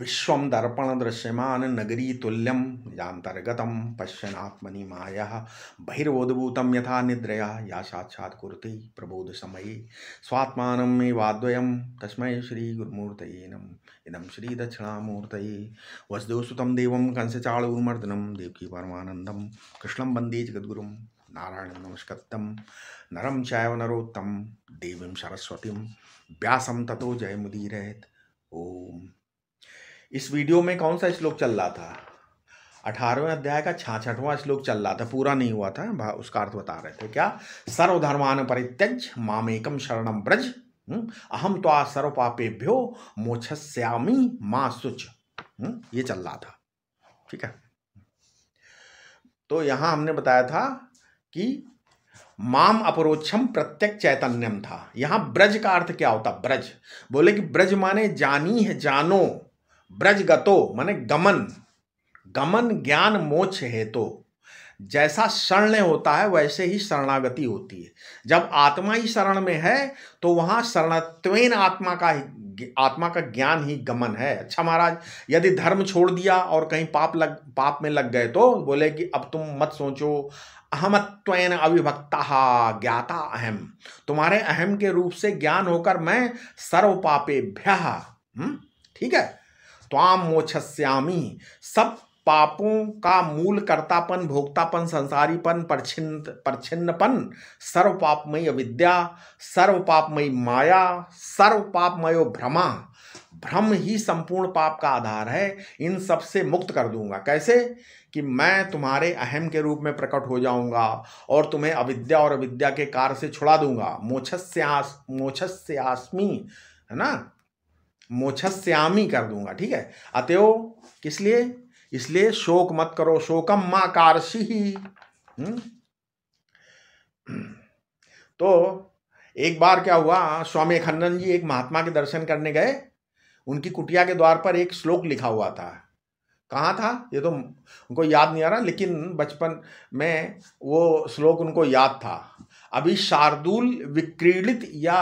विश्व दर्पण दृश्यमान नगरी तुल्यम यांतर्गत पश्यनात्मनि माया बहिर्वोदूत यथा निद्रया या साक्षात् प्रबोध समय स्वात्मा वाद्वयम तस्म श्री गुरमूर्त नम इदम श्री दक्षिणामूर्त वसुदेवसुत देव कंसचाणूर्मर्दनम देवकी परमानंदम कृष्ण वंदे जगदुरु नारायण नमस्कृत नरम चैव नरोत्तम देवी सरस्वती व्यासम तथो जय मुदीरत ओम इस वीडियो में कौन सा श्लोक चल रहा था अठारहवें अध्याय का छाछठवां श्लोक चल रहा था पूरा नहीं हुआ था उसका अर्थ बता रहे थे क्या सर्वधर्मान परित्यज मामेकम शरणम ब्रज हम्म, अहम तो आ सर्व पापेभ्यो मोछस्यामी माँ सुच हम्म, ये चल रहा था ठीक है तो यहां हमने बताया था कि माम अपरोक्षम प्रत्यक चैतन्यम था यहां ब्रज का अर्थ क्या होता ब्रज बोले कि ब्रज माने जानी है जानो ब्रज गतो माने गमन गमन ज्ञान मोक्ष हेतु तो। जैसा शरण होता है वैसे ही शरणागति होती है जब आत्मा ही शरण में है तो वहाँ शरणत्वेन आत्मा का आत्मा का ज्ञान ही गमन है अच्छा महाराज यदि धर्म छोड़ दिया और कहीं पाप लग पाप में लग गए तो बोले कि अब तुम मत सोचो अहमत्वेन अविभक्ता ज्ञाता अहम तुम्हारे अहम के रूप से ज्ञान होकर मैं सर्व पापेभ्य हम्म, ठीक है त्वाम मोक्षस्यामी सब पापों का मूल कर्तापन भोक्तापन संसारीपन परछिन्न परछिन्नपन सर्व पापमय अविद्या सर्व पापमयी माया सर्व पापमयो भ्रमा भ्रम ही संपूर्ण पाप का आधार है इन सब से मुक्त कर दूंगा कैसे कि मैं तुम्हारे अहम के रूप में प्रकट हो जाऊंगा और तुम्हें अविद्या और अविद्या के कार्य से छुड़ा दूंगा मोछस्यास मोछस्यास्मी है ना मोछस्यामी कर दूंगा ठीक है अतयो किस लिए इसलिए शोक मत करो शोकम मा कारसी ही हम्म? तो एक बार क्या हुआ स्वामी खंडन जी एक महात्मा के दर्शन करने गए उनकी कुटिया के द्वार पर एक श्लोक लिखा हुआ था कहाँ था ये तो उनको याद नहीं आ रहा लेकिन बचपन में वो श्लोक उनको याद था अभी शार्दुल विक्रीड़ित या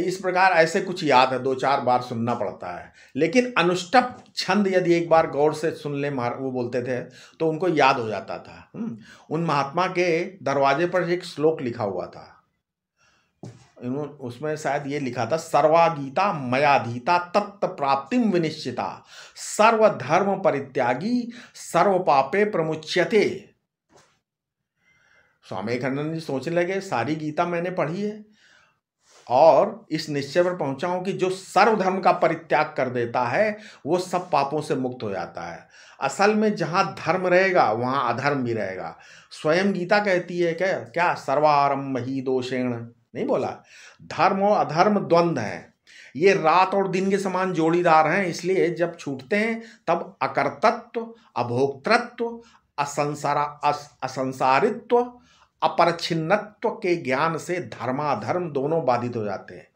इस प्रकार ऐसे कुछ याद है दो चार बार सुनना पड़ता है लेकिन अनुष्टप छंद यदि एक बार गौर से सुन ले वो बोलते थे तो उनको याद हो जाता था हम्म, उन महात्मा के दरवाजे पर एक श्लोक लिखा हुआ था उसमें शायद ये लिखा था सर्वागीता मयाधीता तत्व प्राप्तिम विनिश्चिता सर्वधर्म परित्यागी सर्व पापे प्रमुच्यते स्वामी खंडन जी सोचने लगे सारी गीता मैंने पढ़ी है और इस निश्चय पर पहुंचा हूं कि जो सर्वधर्म का परित्याग कर देता है वो सब पापों से मुक्त हो जाता है असल में जहां धर्म रहेगा वहां अधर्म भी रहेगा स्वयं गीता कहती है क्या क्या सर्वारंभ ही दोषेण नहीं बोला धर्म और अधर्म द्वंद्व हैं ये रात और दिन के समान जोड़ीदार हैं इसलिए जब छूटते हैं तब अकर्तत्व अभोक्तृत्व असंसारा अस, असंसारित्व अपरछिन्नत्व के ज्ञान से धर्माधर्म दोनों बाधित हो जाते हैं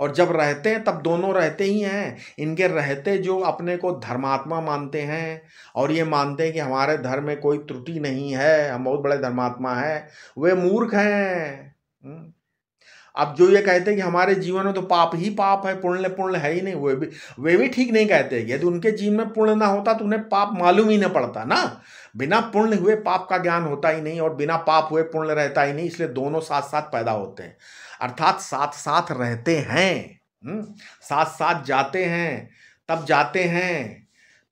और जब रहते हैं तब दोनों रहते ही हैं इनके रहते जो अपने को धर्मात्मा मानते हैं और ये मानते हैं कि हमारे धर्म में कोई त्रुटि नहीं है हम बहुत बड़े धर्मात्मा हैं वे मूर्ख हैं हम्म। अब जो ये कहते हैं कि हमारे जीवन में तो पाप ही पाप है पुण्य पुण्य है ही नहीं वे भी वे भी ठीक नहीं कहते यदि उनके जीवन में पुण्य ना होता तो उन्हें पाप मालूम ही ना पड़ता ना बिना पुण्य हुए पाप का ज्ञान होता ही नहीं और बिना पाप हुए पुण्य रहता ही नहीं इसलिए दोनों साथ साथ पैदा होते हैं अर्थात साथ साथ रहते हैं हम्म, साथ साथ जाते हैं तब जाते हैं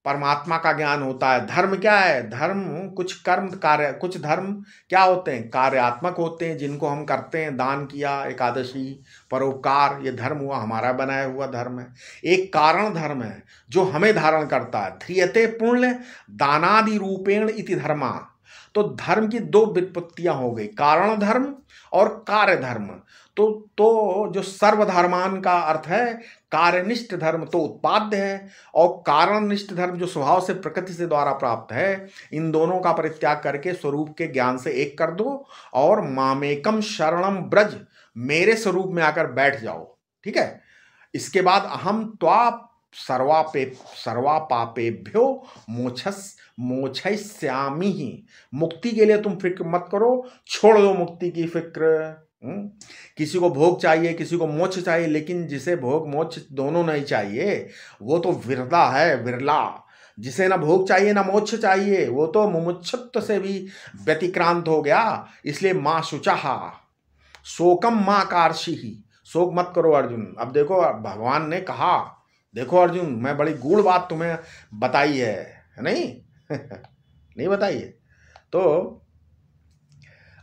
परमात्मा का ज्ञान होता है धर्म क्या है धर्म कुछ कर्म कार्य कुछ धर्म क्या होते हैं कार्यात्मक होते हैं जिनको हम करते हैं दान किया एकादशी परोपकार ये धर्म हुआ हमारा बनाया हुआ धर्म है एक कारण धर्म है जो हमें धारण करता है ध्रियते पुण्य दानादि रूपेण इति धर्मा तो धर्म की दो विपत्तियाँ हो गई कारण धर्म और कार्य धर्म तो तो जो सर्वधर्मान का अर्थ है कार्यनिष्ठ धर्म तो उत्पाद्य है और कारणनिष्ठ धर्म जो स्वभाव से प्रकृति से द्वारा प्राप्त है इन दोनों का परित्याग करके स्वरूप के ज्ञान से एक कर दो और मामेकम शरणम ब्रज मेरे स्वरूप में आकर बैठ जाओ ठीक है इसके बाद अहम त्वा सर्वापे सर्वा पापेभ्यो मोछस मोछ्यामी ही मुक्ति के लिए तुम फिक्र मत करो छोड़ दो मुक्ति की फिक्र हम्म? किसी को भोग चाहिए किसी को मोक्ष चाहिए लेकिन जिसे भोग मोक्ष दोनों नहीं चाहिए वो तो विरला है विरला जिसे ना भोग चाहिए ना मोक्ष चाहिए वो तो मुमुक्षत्व से भी व्यतिक्रांत हो गया इसलिए माँ शुचाहा शोकम माँ कारशी ही शोक मत करो अर्जुन अब देखो भगवान ने कहा देखो अर्जुन मैं बड़ी गूढ़ बात तुम्हें बताई है नहीं नहीं बताइए तो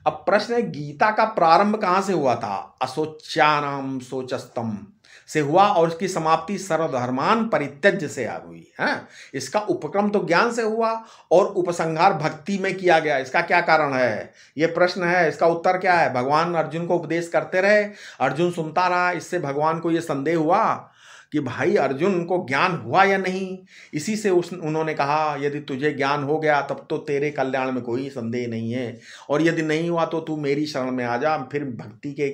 अब प्रश्न है गीता का प्रारंभ कहाँ से हुआ था असोच्याम सोचस्तम से हुआ और इसकी समाप्ति सर्वधर्मान परित्यज से आ हुई है इसका उपक्रम तो ज्ञान से हुआ और उपसंहार भक्ति में किया गया इसका क्या कारण है ये प्रश्न है इसका उत्तर क्या है भगवान अर्जुन को उपदेश करते रहे अर्जुन सुनता रहा इससे भगवान को यह संदेह हुआ कि भाई अर्जुन को ज्ञान हुआ या नहीं इसी से उस उन्होंने कहा यदि तुझे ज्ञान हो गया तब तो तेरे कल्याण में कोई संदेह नहीं है और यदि नहीं हुआ तो तू मेरी शरण में आ जा फिर भक्ति के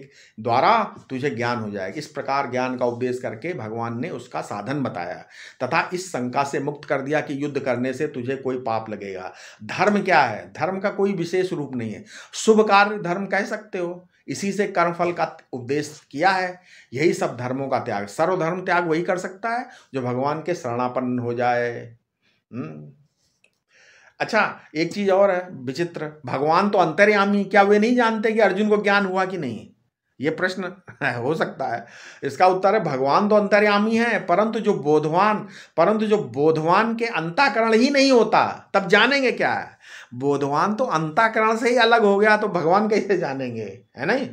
द्वारा तुझे ज्ञान हो जाएगा इस प्रकार ज्ञान का उपदेश करके भगवान ने उसका साधन बताया तथा इस शंका से मुक्त कर दिया कि युद्ध करने से तुझे कोई पाप लगेगा धर्म क्या है धर्म का कोई विशेष रूप नहीं है शुभ कार्य धर्म कह सकते हो इसी से कर्मफल का उपदेश किया है यही सब धर्मों का त्याग सर्वधर्म त्याग वही कर सकता है जो भगवान के शरणापन्न हो जाए हम्म। अच्छा एक चीज और है विचित्र भगवान तो अंतर्यामी क्या वे नहीं जानते कि अर्जुन को ज्ञान हुआ कि नहीं ये प्रश्न हो सकता है इसका उत्तर है भगवान तो अंतर्यामी है परंतु जो बोधवान परंतु जो बोधवान के अंताकरण ही नहीं होता तब जानेंगे क्या है बोधवान तो अंताकरण से ही अलग हो गया तो भगवान कैसे जानेंगे है नहीं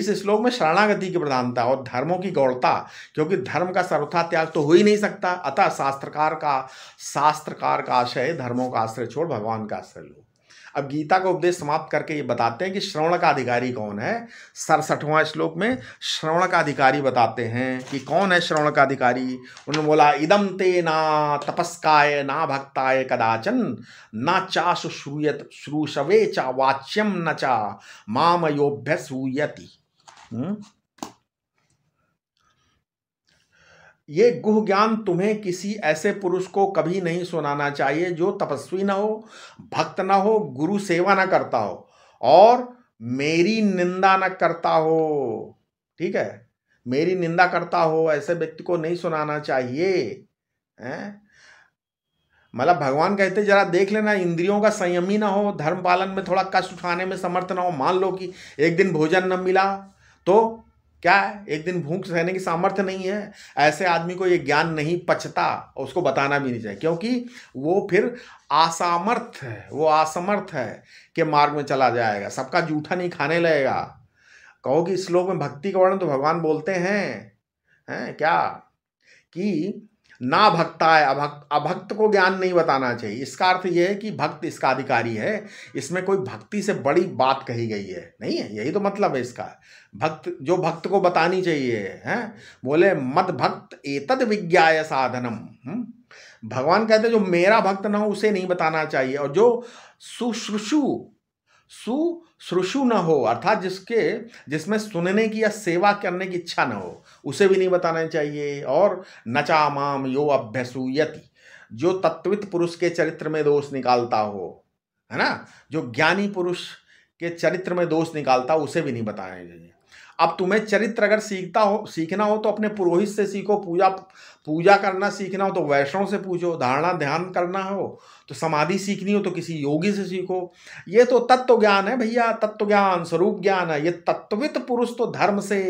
इस श्लोक में शरणागति की प्रधानता और धर्मों की गौड़ता क्योंकि धर्म का सर्वथा त्याग तो हो ही नहीं सकता अतः शास्त्रकार का शास्त्रकार का आशय धर्मों का आश्रय छोड़ भगवान का आश्रय लो अब गीता का उपदेश समाप्त करके ये बताते हैं कि श्रवण का अधिकारी कौन है सड़सठवां श्लोक में श्रवण का अधिकारी बताते हैं कि कौन है श्रवण का अधिकारी उन्होंने बोला इदम ते ना तपस्काय ना भक्ताय कदाचन ना चा शुश्रूयत श्रूषवे चा वाच्यम न चा माम योभ्य सूयति हम्म? ये गुह ज्ञान तुम्हें किसी ऐसे पुरुष को कभी नहीं सुनाना चाहिए जो तपस्वी ना हो भक्त ना हो गुरु सेवा ना करता हो और मेरी निंदा ना करता हो ठीक है मेरी निंदा करता हो ऐसे व्यक्ति को नहीं सुनाना चाहिए हैं मतलब भगवान कहते जरा देख लेना इंद्रियों का संयम ही ना हो धर्म पालन में थोड़ा कष्ट उठाने में समर्थ ना हो मान लो कि एक दिन भोजन न मिला तो क्या है एक दिन भूख सहने की सामर्थ्य नहीं है ऐसे आदमी को ये ज्ञान नहीं पचता और उसको बताना भी नहीं चाहिए क्योंकि वो फिर असामर्थ है वो असमर्थ है के मार्ग में चला जाएगा सबका जूठा नहीं खाने लगेगा कहो कि श्लोक में भक्ति का वर्णन तो भगवान बोलते हैं हैं क्या कि ना भक्ता है अभक्त अभक्त को ज्ञान नहीं बताना चाहिए इसका अर्थ यह है कि भक्त इसका अधिकारी है इसमें कोई भक्ति से बड़ी बात कही गई है नहीं है यही तो मतलब है इसका भक्त जो भक्त को बतानी चाहिए हैं बोले मद भक्त एतद विज्ञाय साधनम हम्म? भगवान कहते जो मेरा भक्त ना हो उसे नहीं बताना चाहिए और जो सुश्रुषु सु श्रुषु न हो अर्थात जिसके जिसमें सुनने की या सेवा करने की इच्छा न हो उसे भी नहीं बताना चाहिए और नचा माम यो यति जो तत्वित पुरुष के चरित्र में दोष निकालता हो है ना जो ज्ञानी पुरुष के चरित्र में दोष निकालता उसे भी नहीं बताना चाहिए अब तुम्हें चरित्र अगर सीखता हो सीखना हो तो अपने पुरोहित से सीखो पूजा पूजा करना सीखना हो तो वैष्णव से पूछो धारणा ध्यान करना हो तो समाधि सीखनी हो तो किसी योगी से सीखो ये तो तत्व ज्ञान है भैया तत्व ज्ञान स्वरूप ज्ञान है ये तत्वित पुरुष तो धर्म से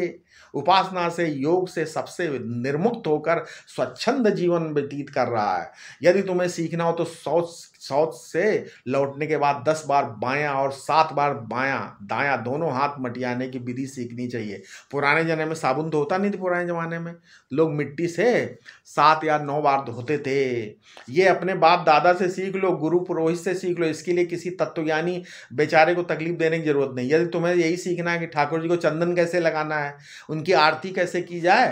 उपासना से योग से सबसे निर्मुक्त होकर स्वच्छंद जीवन व्यतीत कर रहा है यदि तुम्हें सीखना हो तो शौच शौच से लौटने के बाद दस बार बायां और सात बार बायां दायां दोनों हाथ मटियाने की विधि सीखनी चाहिए पुराने जमाने में साबुन तो होता नहीं था पुराने ज़माने में लोग मिट्टी से सात या नौ बार धोते थे ये अपने बाप दादा से सीख लो गुरु पुरोहित से सीख लो इसके लिए किसी तत्वज्ञानी बेचारे को तकलीफ देने की जरूरत नहीं यदि तुम्हें यही सीखना है कि ठाकुर जी को चंदन कैसे लगाना है उनकी उनकी आरती कैसे की जाए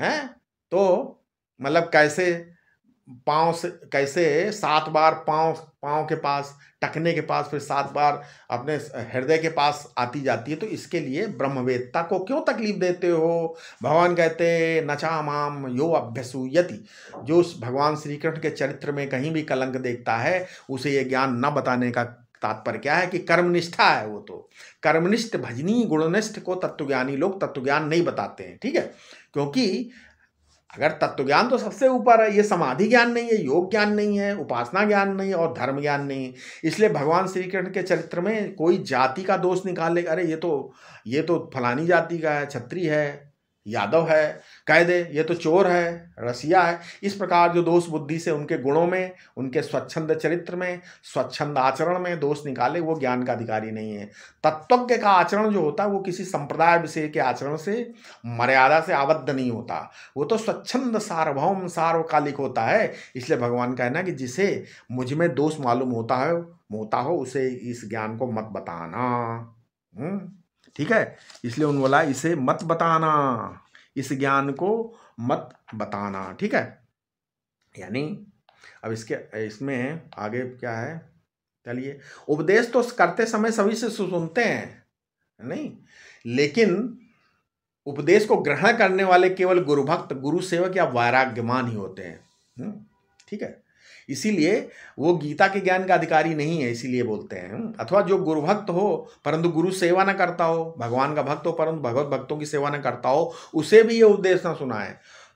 हैं तो मतलब कैसे पाँव से कैसे सात बार पाँव पाँव के पास टकने के पास फिर सात बार अपने हृदय के पास आती जाती है तो इसके लिए ब्रह्मवेदता को क्यों तकलीफ देते हो भगवान कहते नचा माम यो यति जो उस भगवान श्री कृष्ण के चरित्र में कहीं भी कलंक देखता है उसे ये ज्ञान न बताने का तात्पर्य क्या है कि कर्मनिष्ठा है वो तो कर्मनिष्ठ भजनी गुणनिष्ठ को तत्वज्ञानी लोग तत्वज्ञान नहीं बताते हैं ठीक है क्योंकि अगर तत्वज्ञान तो सबसे ऊपर है ये समाधि ज्ञान नहीं है योग ज्ञान नहीं है उपासना ज्ञान नहीं है और धर्म ज्ञान नहीं है इसलिए भगवान श्री कृष्ण के चरित्र में कोई जाति का दोष निकाल लेगा अरे ये तो ये तो फलानी जाति का है छत्री है यादव है कह दे ये तो चोर है रसिया है इस प्रकार जो दोष बुद्धि से उनके गुणों में उनके स्वच्छंद चरित्र में स्वच्छंद आचरण में दोष निकाले वो ज्ञान का अधिकारी नहीं है तत्वज्ञ का आचरण जो होता है वो किसी संप्रदाय विषय के आचरण से मर्यादा से आबद्ध नहीं होता वो तो स्वच्छंद सार्वभौम सार्वकालिक होता है इसलिए भगवान कहना कि जिसे मुझ में दोष मालूम होता है होता हो उसे इस ज्ञान को मत बताना हुँ? हम्म। ठीक है इसलिए उन्होंने बोला इसे मत बताना इस ज्ञान को मत बताना ठीक है यानी अब इसके इसमें आगे क्या है चलिए उपदेश तो करते समय सभी से सुनते हैं नहीं लेकिन उपदेश को ग्रहण करने वाले केवल गुरुभक्त गुरु सेवक या वैराग्यमान ही होते हैं हम्म, ठीक है इसीलिए वो गीता के ज्ञान का अधिकारी नहीं है इसीलिए बोलते हैं हम्म, अथवा जो गुरु भक्त हो परंतु गुरु सेवा न करता हो भगवान का भक्त हो परंतु भगवत भक्तों की सेवा न करता हो उसे भी ये उपदेश ना सुनाए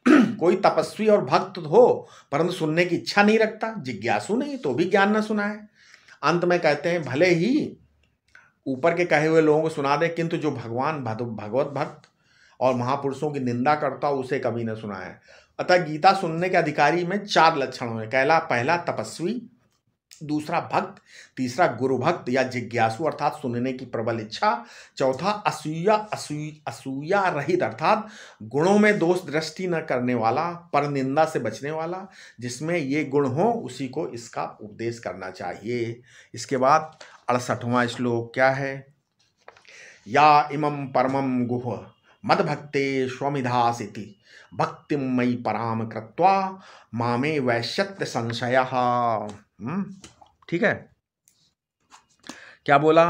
कोई तपस्वी और भक्त हो परंतु सुनने की इच्छा नहीं रखता जिज्ञासु नहीं तो भी ज्ञान ना सुनाए अंत में कहते हैं भले ही ऊपर के कहे हुए लोगों को सुना दें किंतु जो भगवान भगवत भक्त और महापुरुषों की निंदा करता उसे कभी न सुनाए अतः गीता सुनने के अधिकारी में चार लक्षण हुए कहला पहला तपस्वी दूसरा भक्त तीसरा गुरु भक्त या जिज्ञासु अर्थात सुनने की प्रबल इच्छा चौथा असूया असूया रहित अर्थात गुणों में दोष दृष्टि न करने वाला पर निंदा से बचने वाला जिसमें ये गुण हो उसी को इसका उपदेश करना चाहिए इसके बाद अड़सठवां श्लोक क्या है या इमम परमम गुह मद मदभक्ते स्वमिधासिति भक्ति मई पराम कृत्वा मामे वैश्यत्य संशय हम्म, ठीक है क्या बोला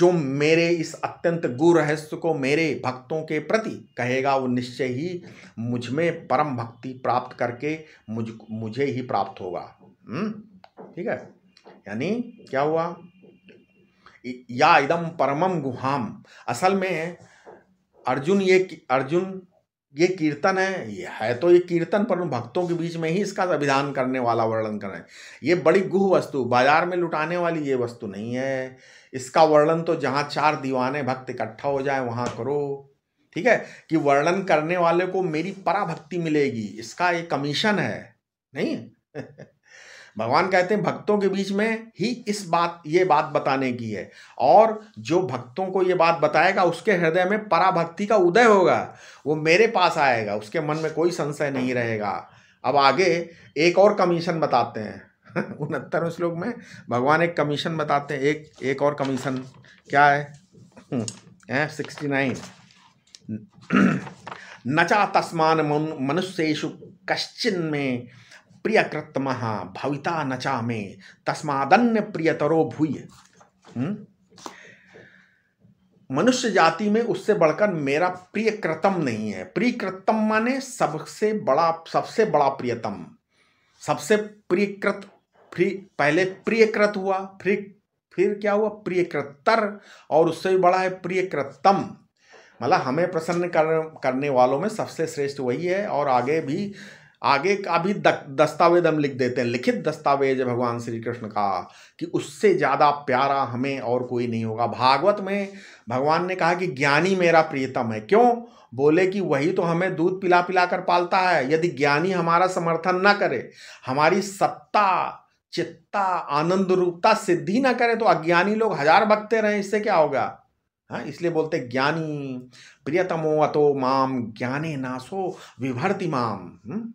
जो मेरे इस अत्यंत रहस्य को मेरे भक्तों के प्रति कहेगा वो निश्चय ही मुझ में परम भक्ति प्राप्त करके मुझ मुझे ही प्राप्त होगा हम्म, ठीक है यानी क्या हुआ या एकदम परमम गुहाम असल में अर्जुन ये अर्जुन ये कीर्तन है ये है तो ये कीर्तन पर भक्तों के बीच में ही इसका विधान करने वाला वर्णन कर रहे हैं ये बड़ी गुह वस्तु बाजार में लुटाने वाली ये वस्तु नहीं है इसका वर्णन तो जहाँ चार दीवाने भक्त इकट्ठा हो जाए वहाँ करो ठीक है कि वर्णन करने वाले को मेरी पराभक्ति मिलेगी इसका एक कमीशन है नहीं भगवान कहते हैं भक्तों के बीच में ही इस बात ये बात बताने की है और जो भक्तों को ये बात बताएगा उसके हृदय में पराभक्ति का उदय होगा वो मेरे पास आएगा उसके मन में कोई संशय नहीं रहेगा अब आगे एक और कमीशन बताते हैं उनहत्तरवें श्लोक में भगवान एक कमीशन बताते हैं एक एक और कमीशन क्या है सिक्सटी नाइन नचा तस्मान मनुष्यु कश्चिन में प्रियकृतम भविता नचा मे तस्मादन्य प्रियतरो भूय हम्म? मनुष्य जाति में उससे बढ़कर मेरा प्रियकृतम नहीं है प्रियकृतम माने सबसे बड़ा सबसे बड़ा प्रियतम सबसे प्रियकृत फ्री पहले प्रियकृत हुआ फिर फिर क्या हुआ प्रियकृतर और उससे भी बड़ा है प्रियकृतम मतलब हमें प्रसन्न कर, करने वालों में सबसे श्रेष्ठ वही है और आगे भी आगे का भी दस्तावेज हम लिख देते हैं लिखित दस्तावेज है भगवान श्री कृष्ण का कि उससे ज़्यादा प्यारा हमें और कोई नहीं होगा भागवत में भगवान ने कहा कि ज्ञानी मेरा प्रियतम है क्यों बोले कि वही तो हमें दूध पिला पिला कर पालता है यदि ज्ञानी हमारा समर्थन ना करे हमारी सत्ता चित्ता आनंद रूपता सिद्धि ना करे तो अज्ञानी लोग हजार भगते रहें इससे क्या होगा हाँ इसलिए बोलते ज्ञानी प्रियतमो अतो माम ज्ञाने नासो विभर्ति माम हुँ? हम्म?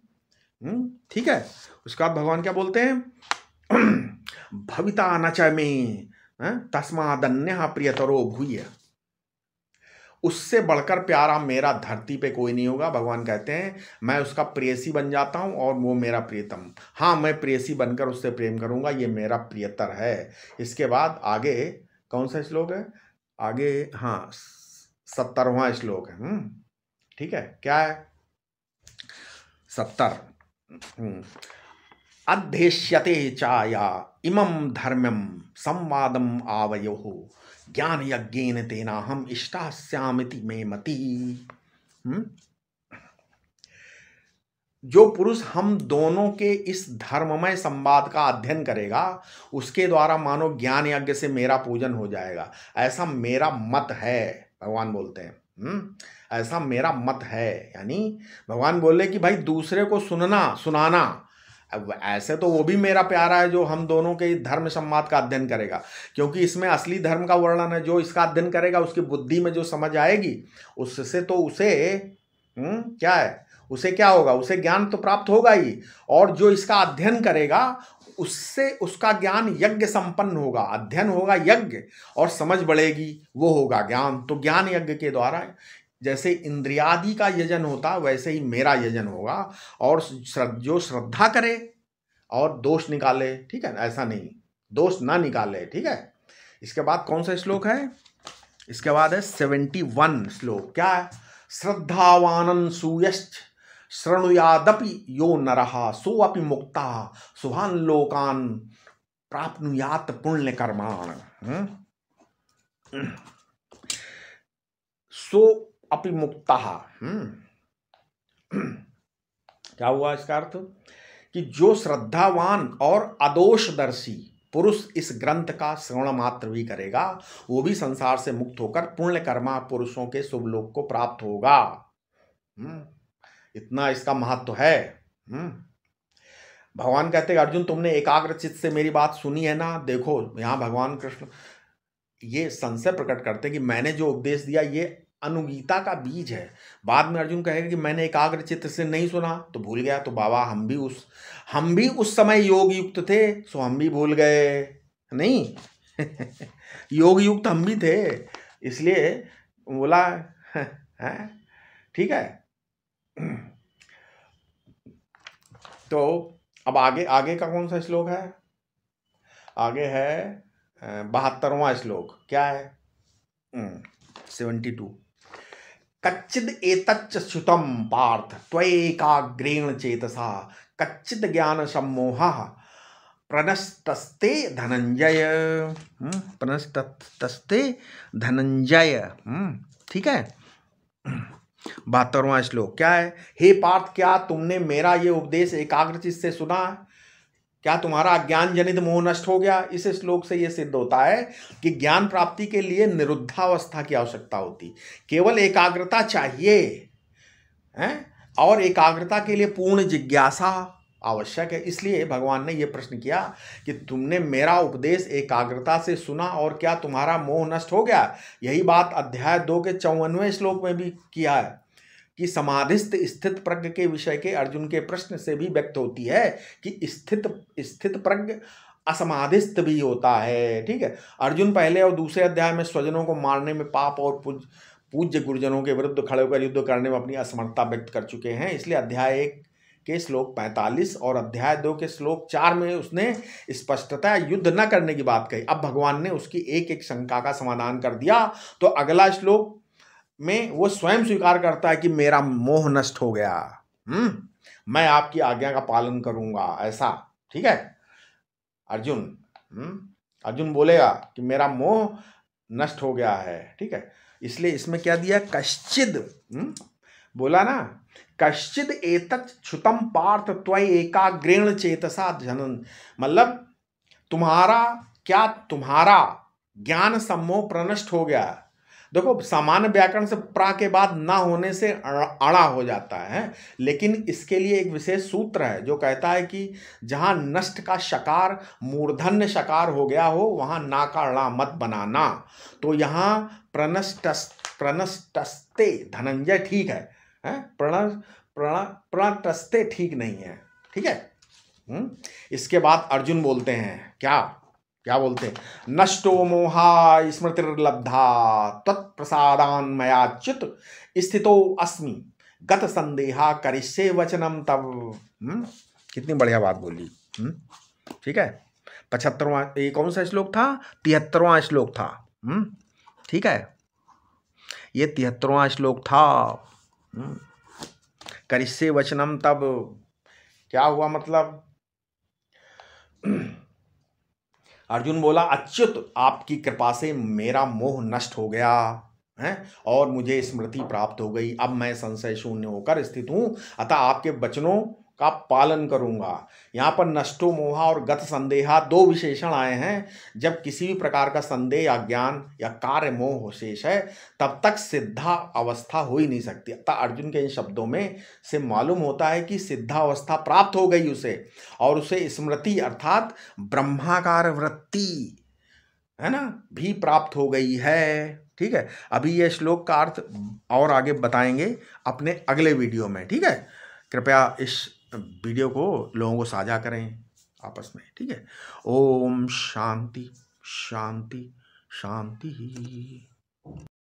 हम्म, ठीक है उसका भगवान क्या बोलते हैं भविता नच में हाँ, तस्मादन्य प्रियतरो भूय उससे बढ़कर प्यारा मेरा धरती पे कोई नहीं होगा भगवान कहते हैं मैं उसका प्रियसी बन जाता हूँ और वो मेरा प्रियतम हाँ मैं प्रियसी बनकर उससे प्रेम करूँगा ये मेरा प्रियतर है इसके बाद आगे कौन सा श्लोक है आगे हाँ सत्तरवा श्लोक है हम्म, ठीक है क्या है सत्तर हम्म। अध्येष्यते चाया इमं धर्म्यं संवादम आवयो ज्ञान यज्ञेन तेना हम इष्टास्यामिति मे मति हम्म। जो पुरुष हम दोनों के इस धर्ममय संवाद का अध्ययन करेगा उसके द्वारा मानो ज्ञान यज्ञ से मेरा पूजन हो जाएगा ऐसा मेरा मत है भगवान बोलते हैं हुँ? हम्म। ऐसा मेरा मत है यानी भगवान बोले कि भाई दूसरे को सुनना सुनाना अब ऐसे तो वो भी मेरा प्यारा है जो हम दोनों के धर्म संवाद का अध्ययन करेगा क्योंकि इसमें असली धर्म का वर्णन है जो इसका अध्ययन करेगा उसकी बुद्धि में जो समझ आएगी उससे तो उसे हुँ? हम्म, क्या है उसे क्या होगा उसे ज्ञान तो प्राप्त होगा ही और जो इसका अध्ययन करेगा उससे उसका ज्ञान यज्ञ संपन्न होगा अध्ययन होगा यज्ञ और समझ बढ़ेगी वो होगा ज्ञान तो ज्ञान यज्ञ के द्वारा जैसे इंद्रियादि का यजन होता वैसे ही मेरा यजन होगा और जो श्रद्धा करे और दोष निकाले ठीक है ऐसा नहीं दोष ना निकाले ठीक है इसके बाद कौन सा श्लोक है इसके बाद है सेवेंटी वन श्लोक क्या है श्रद्धावानन सुयश्च श्रणुयादपि यो रहा हम्म। सो अपि मुक्ता सुहान लोकान प्राप्त पुण्य कर्माण सो अपिमुक्ता हम्म। क्या हुआ इसका अर्थ कि जो श्रद्धावान और अदोषदर्शी पुरुष इस ग्रंथ का श्रवण मात्र भी करेगा वो भी संसार से मुक्त होकर पुण्य कर्मा पुरुषों के शुभ लोक को प्राप्त होगा हम्म। इतना इसका महत्व तो है हम्म। भगवान कहते अर्जुन तुमने एकाग्र चित्त से मेरी बात सुनी है ना देखो यहां भगवान कृष्ण ये संशय प्रकट करते कि मैंने जो उपदेश दिया ये अनुगीता का बीज है बाद में अर्जुन कहेगा कि मैंने एकाग्र चित्र से नहीं सुना तो भूल गया तो बाबा हम भी उस हम भी उस समय योग युक्त थे सो हम भी भूल गए नहीं योग युक्त हम भी थे इसलिए बोला है ठीक है तो अब आगे आगे का कौन सा श्लोक है आगे है बहत्तरवा श्लोक क्या है हम्म, सेवेंटी टू कच्चिद एतच्च सुतम पार्थ त्वेकाग्रेण चेतसा कच्चिद ज्ञान सम्मोह प्रनस्तस्ते हम्म, धनंजय प्रनस्तस्ते हम्म, धनंजय ठीक है बहत्तरवा श्लोक क्या है हे पार्थ क्या तुमने मेरा ये उपदेश एकाग्र चित से सुना क्या तुम्हारा अज्ञान जनित मोह नष्ट हो गया इस श्लोक से यह सिद्ध होता है कि ज्ञान प्राप्ति के लिए निरुद्धावस्था की आवश्यकता होती केवल एकाग्रता चाहिए हैं और एकाग्रता के लिए पूर्ण जिज्ञासा आवश्यक है इसलिए भगवान ने यह प्रश्न किया कि तुमने मेरा उपदेश एकाग्रता से सुना और क्या तुम्हारा मोह नष्ट हो गया यही बात अध्याय दो के चौवनवें श्लोक में भी किया है कि समाधिस्थ स्थित प्रज्ञ के विषय के अर्जुन के प्रश्न से भी व्यक्त होती है कि स्थित स्थित प्रज्ञ असमाधिस्थ भी होता है ठीक है अर्जुन पहले और दूसरे अध्याय में स्वजनों को मारने में पाप और पूज पूज्य गुरुजनों के विरुद्ध खड़े होकर युद्ध करने में अपनी असमर्थता व्यक्त कर चुके हैं इसलिए अध्याय एक के श्लोक 45 और अध्याय दो के श्लोक चार में उसने स्पष्टता युद्ध न करने की बात कही अब भगवान ने उसकी एक एक शंका का समाधान कर दिया तो अगला श्लोक में वो स्वयं स्वीकार करता है कि मेरा मोह नष्ट हो गया हम्म मैं आपकी आज्ञा का पालन करूंगा ऐसा ठीक है अर्जुन हम्म अर्जुन बोलेगा कि मेरा मोह नष्ट हो गया है ठीक है इसलिए इसमें क्या दिया कश्चिद हम्म? बोला ना कश्चिद एतत छुतम पार्थ त्वय एकाग्रेण चेतसा जनन मतलब तुम्हारा क्या तुम्हारा ज्ञान सम्मोह प्रनष्ट हो गया देखो सामान्य व्याकरण से प्रा के बाद ना होने से अड़ा हो जाता है लेकिन इसके लिए एक विशेष सूत्र है जो कहता है कि जहाँ नष्ट का शकार मूर्धन्य शकार हो गया हो वहाँ ना का अड़ा मत बनाना तो यहाँ प्रनष्ट प्रनष्टस्ते धनंजय ठीक है, है? प्रण प्रण प्रणटस्ते ठीक नहीं है ठीक है हुँ? हम्म? इसके बाद अर्जुन बोलते हैं क्या क्या बोलते हैं नष्टो मोहा स्मृतिर्लब्धा तत्प्रसादान्मयाच्युत स्थितो अस्मि गत संदेहा करिष्य वचनम हम्म? तब कितनी बढ़िया बात बोली हम्म? ठीक है पचहत्तरवा ये कौन सा श्लोक था तिहत्तरवा श्लोक था हम्म? ठीक है ये तिहत्तरवा श्लोक था करिष्य वचनम तब क्या हुआ मतलब अर्जुन बोला अच्युत आपकी कृपा से मेरा मोह नष्ट हो गया है और मुझे स्मृति प्राप्त हो गई अब मैं संशय शून्य होकर स्थित हूँ अतः आपके वचनों का पालन करूंगा यहाँ पर नष्टो मोहा और गत संदेहा दो विशेषण आए हैं जब किसी भी प्रकार का संदेह या ज्ञान या कार्य मोह शेष है तब तक सिद्धा अवस्था हो ही नहीं सकती अतः अर्जुन के इन शब्दों में से मालूम होता है कि सिद्धा अवस्था प्राप्त हो गई उसे और उसे स्मृति अर्थात ब्रह्माकार वृत्ति है ना भी प्राप्त हो गई है ठीक है अभी यह श्लोक का अर्थ और आगे बताएंगे अपने अगले वीडियो में ठीक है कृपया इस वीडियो को लोगों को साझा करें आपस में ठीक है ओम शांति शांति शांति